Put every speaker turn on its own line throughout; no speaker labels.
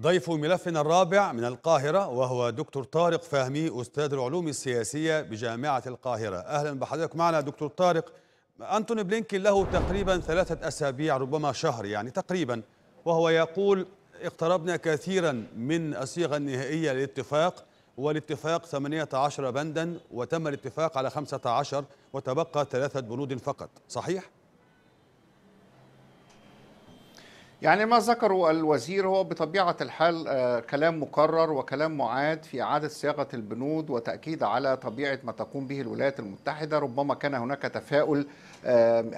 ضيف ملفنا الرابع من القاهرة وهو دكتور طارق فهمي أستاذ العلوم السياسية بجامعة القاهرة أهلا بحضرتك معنا دكتور طارق أنتوني بلينكين له تقريبا ثلاثة أسابيع ربما شهر يعني تقريبا وهو يقول اقتربنا كثيرا من الصيغة النهائية للاتفاق والاتفاق 18 بندا وتم الاتفاق على 15 وتبقى ثلاثة بنود فقط صحيح؟ يعني ما ذكره الوزير هو
بطبيعة الحال آه، كلام مكرر وكلام معاد في إعادة صياغة البنود وتأكيد على طبيعة ما تقوم به الولايات المتحدة ربما كان هناك تفاؤل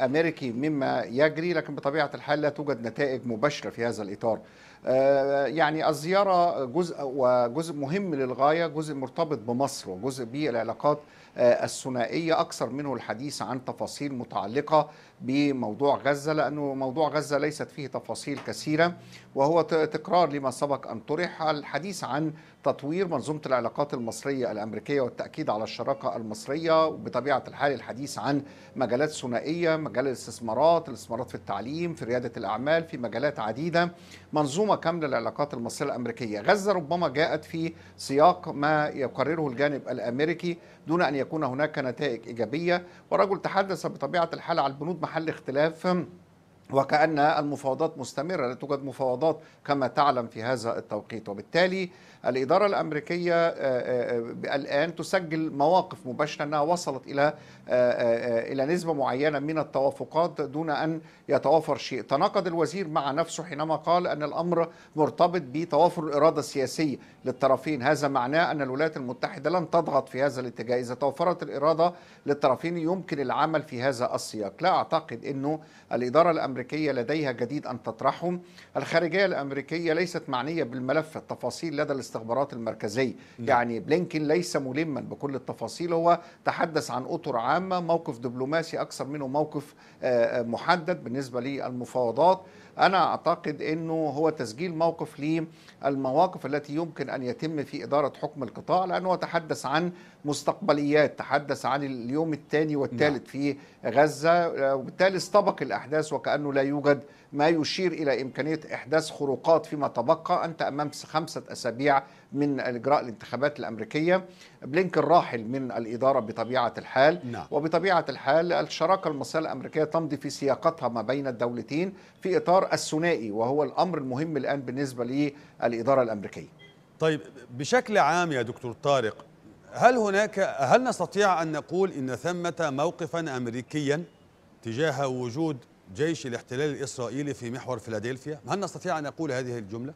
امريكي مما يجري لكن بطبيعه الحال لا توجد نتائج مباشره في هذا الاطار. آه، يعني الزياره جزء وجزء مهم للغايه جزء مرتبط بمصر وجزء بالعلاقات آه، الثنائيه اكثر منه الحديث عن تفاصيل متعلقه بموضوع غزه لانه موضوع غزه ليست فيه تفاصيل كثيره وهو تكرار لما سبق ان طرح الحديث عن تطوير منظومه العلاقات المصريه الامريكيه والتاكيد على الشراكه المصريه وبطبيعه الحال الحديث عن مجالات ثنائيه الثنائيه، مجال الاستثمارات الاستثمارات في التعليم في رياده الاعمال في مجالات عديده منظومه كامله للعلاقات المصريه الامريكيه غزه ربما جاءت في سياق ما يقرره الجانب الامريكي دون ان يكون هناك نتائج ايجابيه ورجل تحدث بطبيعه الحال على البنود محل اختلاف وكأن المفاوضات مستمرة لا توجد مفاوضات كما تعلم في هذا التوقيت وبالتالي الإدارة الأمريكية آه، آه، آه، الآن تسجل مواقف مباشرة أنها وصلت إلى إلى نسبة معينة من التوافقات دون أن يتوافر شيء تناقض الوزير مع نفسه حينما قال أن الأمر مرتبط بتوافر الإرادة السياسية للطرفين هذا معناه أن الولايات المتحدة لن تضغط في هذا الاتجاه إذا توفرت الإرادة للطرفين يمكن العمل في هذا السياق لا أعتقد أنه الإدارة الأمريكية الأمريكية لديها جديد أن تطرحه الخارجية الأمريكية ليست معنية بالملف التفاصيل لدى الاستخبارات المركزية م. نعم. يعني بلينكين ليس ملما بكل التفاصيل هو تحدث عن أطر عامة موقف دبلوماسي أكثر منه موقف آه، آه، محدد بالنسبة للمفاوضات أنا أعتقد أنه هو تسجيل موقف للمواقف التي يمكن أن يتم في إدارة حكم القطاع لأنه تحدث عن مستقبليات تحدث عن اليوم الثاني والثالث نعم. في غزة وبالتالي استبق الأحداث وكأنه لا يوجد ما يشير إلى إمكانية إحداث خروقات فيما تبقى أنت أمام خمسة أسابيع من إجراء الانتخابات الأمريكية بلينكن راحل من الإدارة بطبيعة الحال نعم. وبطبيعة الحال الشراكة المصرية الأمريكية تمضي في سياقتها ما بين الدولتين في إطار الثنائي وهو الأمر المهم الآن بالنسبة
للإدارة الأمريكية طيب بشكل عام يا دكتور طارق هل هناك هل نستطيع أن نقول إن ثمة موقفا أمريكيا تجاه وجود جيش الاحتلال الإسرائيلي في محور فيلادلفيا هل نستطيع أن نقول هذه الجملة؟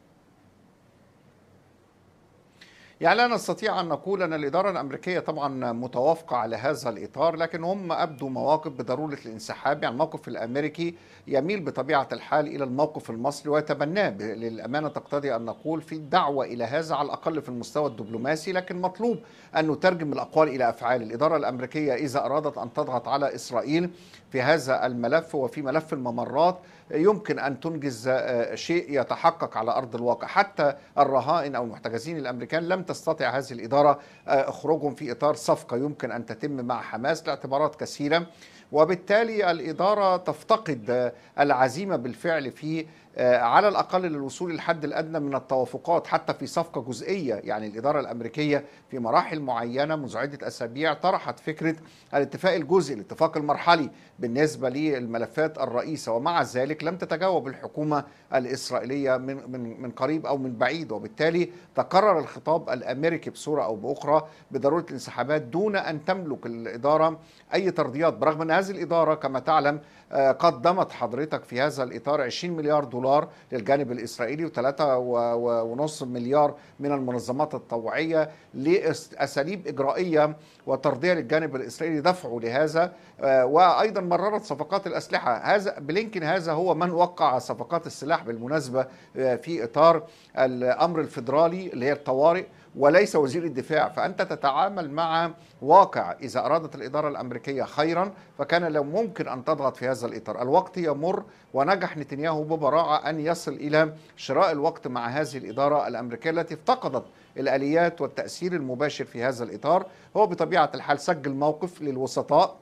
يعني لا نستطيع أن نقول أن الإدارة الأمريكية
طبعا متوافقة على هذا الإطار لكن هم أبدوا مواقف بضرورة الانسحاب يعني الموقف الأمريكي يميل بطبيعة الحال إلى الموقف المصري ويتبناه للأمانة تقتضي أن نقول في دعوة إلى هذا على الأقل في المستوى الدبلوماسي لكن مطلوب أن نترجم الأقوال إلى أفعال الإدارة الأمريكية إذا أرادت أن تضغط على إسرائيل في هذا الملف وفي ملف الممرات يمكن أن تنجز آه، شيء يتحقق على أرض الواقع حتى الرهائن أو المحتجزين الأمريكان لم تستطيع هذه الإدارة آه، خروجهم في إطار صفقة يمكن أن تتم مع حماس لاعتبارات كثيرة وبالتالي الإدارة تفتقد العزيمة بالفعل في آه، على الأقل للوصول للحد الأدنى من التوافقات حتى في صفقة جزئية يعني الإدارة الأمريكية في مراحل معينة منذ عدة أسابيع طرحت فكرة الاتفاق الجزئي الاتفاق المرحلي بالنسبة للملفات الرئيسة ومع ذلك لم تتجاوب الحكومة الإسرائيلية من, من, من قريب أو من بعيد وبالتالي تكرر الخطاب الأمريكي بصورة أو بأخرى بضرورة الانسحابات دون أن تملك الإدارة أي ترضيات برغم أن هذه الإدارة كما تعلم آه، قدمت حضرتك في هذا الإطار 20 مليار دولار للجانب الإسرائيلي و3.5 مليار من المنظمات الطوعية لأساليب إجرائية وترضية للجانب الإسرائيلي دفعه لهذا آه، وأيضا مررت صفقات الأسلحة هذا بلينكن هذا هو من وقع صفقات السلاح بالمناسبة آه، في إطار الأمر الفيدرالي اللي هي الطوارئ وليس وزير الدفاع فأنت تتعامل مع واقع إذا أرادت الإدارة الأمريكية خيرا فكان لو ممكن أن تضغط في هذا الإطار الوقت يمر ونجح نتنياهو ببراعة أن يصل إلى شراء الوقت مع هذه الإدارة الأمريكية التي افتقدت الآليات والتأثير المباشر في هذا الإطار هو بطبيعة الحال سجل موقف للوسطاء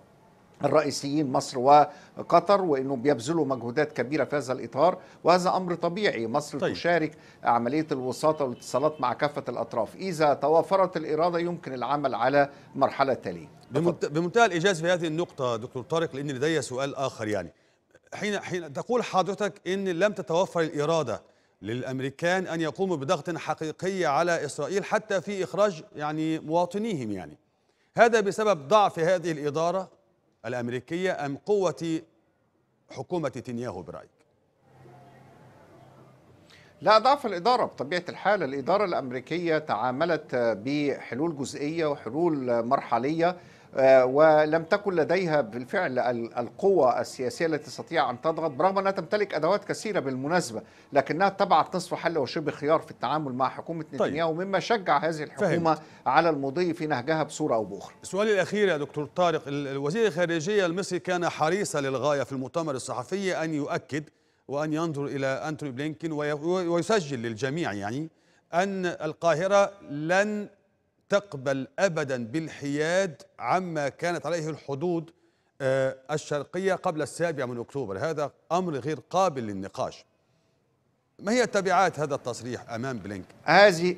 الرئيسيين مصر وقطر وانه بيبذلوا مجهودات كبيره في هذا الاطار وهذا امر طبيعي مصر طيب. تشارك عمليه الوساطه والاتصالات مع كافه الاطراف اذا توافرت الاراده يمكن العمل على
مرحله تاليه بمنتهى الايجاز في هذه النقطه دكتور طارق لان لدي سؤال اخر يعني حين حين تقول حضرتك ان لم تتوفر الاراده للامريكان ان يقوموا بضغط حقيقي على اسرائيل حتى في اخراج يعني مواطنيهم يعني هذا بسبب ضعف هذه الاداره الأمريكية أم قوة حكومة نتنياهو برأيك؟ لا ضعف الإدارة
بطبيعة الحال الإدارة الأمريكية تعاملت بحلول جزئية وحلول مرحلية آه، ولم تكن لديها بالفعل القوة السياسية التي تستطيع أن تضغط برغم أنها تمتلك أدوات كثيرة بالمناسبة لكنها تبعت نصف حل وشبه خيار في التعامل مع حكومة طيب. نتنياهو طيب. مما شجع هذه الحكومة فهمت. على المضي في نهجها بصورة أو بأخرى
سؤالي الأخير يا دكتور طارق الوزير الخارجية المصري كان حريصا للغاية في المؤتمر الصحفي أن يؤكد وأن ينظر إلى أنتوني بلينكين ويسجل للجميع يعني أن القاهرة لن تقبل أبدا بالحياد عما كانت عليه الحدود آه، الشرقية قبل السابع من أكتوبر هذا أمر غير قابل للنقاش ما هي تبعات هذا التصريح أمام بلينك هذه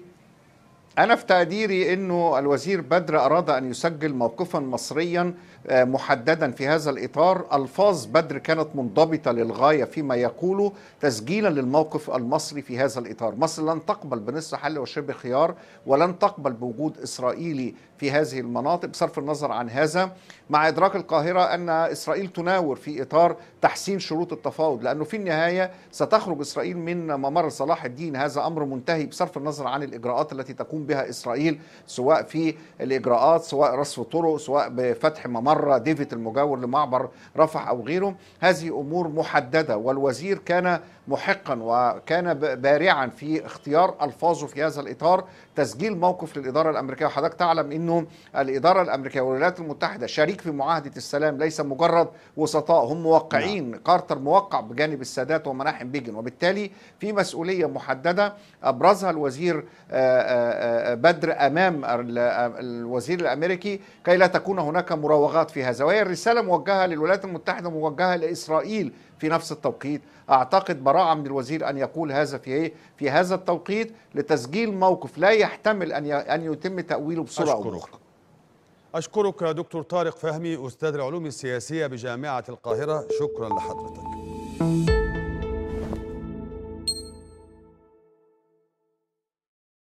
أنا في تقديري أنه الوزير بدر أراد
أن يسجل موقفا مصريا آه، محددا في هذا الإطار ألفاظ بدر كانت منضبطة للغاية فيما يقوله تسجيلا للموقف المصري في هذا الإطار مصر لن تقبل بنصف حل وشبه خيار ولن تقبل بوجود إسرائيلي في هذه المناطق بصرف النظر عن هذا مع إدراك القاهرة أن إسرائيل تناور في إطار تحسين شروط التفاوض لأنه في النهاية ستخرج إسرائيل من ممر صلاح الدين هذا أمر منتهي بصرف النظر عن الإجراءات التي تقوم تقوم بها إسرائيل سواء في الإجراءات سواء رصف طرق سواء بفتح ممر ديفيد المجاور لمعبر رفح أو غيره هذه أمور محددة والوزير كان محقا وكان بارعا في اختيار ألفاظه في هذا الإطار تسجيل موقف للاداره الامريكيه وحضرتك تعلم انه الاداره الامريكيه والولايات المتحده شريك في معاهده السلام ليس مجرد وسطاء هم موقعين نعم. كارتر موقع بجانب السادات ومناحم بيجن وبالتالي في مسؤوليه محدده ابرزها الوزير آه، آه، آه، بدر امام الوزير الامريكي كي لا تكون هناك مراوغات في هذا وهي الرساله موجهه للولايات المتحده موجهه لاسرائيل في نفس التوقيت اعتقد براعه من الوزير ان يقول هذا في إيه؟ في هذا التوقيت لتسجيل موقف لا يحتمل ان ان يتم تاويله بسرعه او اخرى
أشكرك يا دكتور طارق فهمي أستاذ العلوم السياسية بجامعة القاهرة شكرا لحضرتك